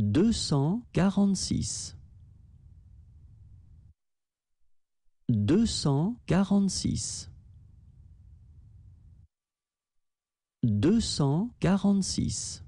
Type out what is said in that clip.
deux cent quarante-six deux cent quarante-six deux cent quarante-six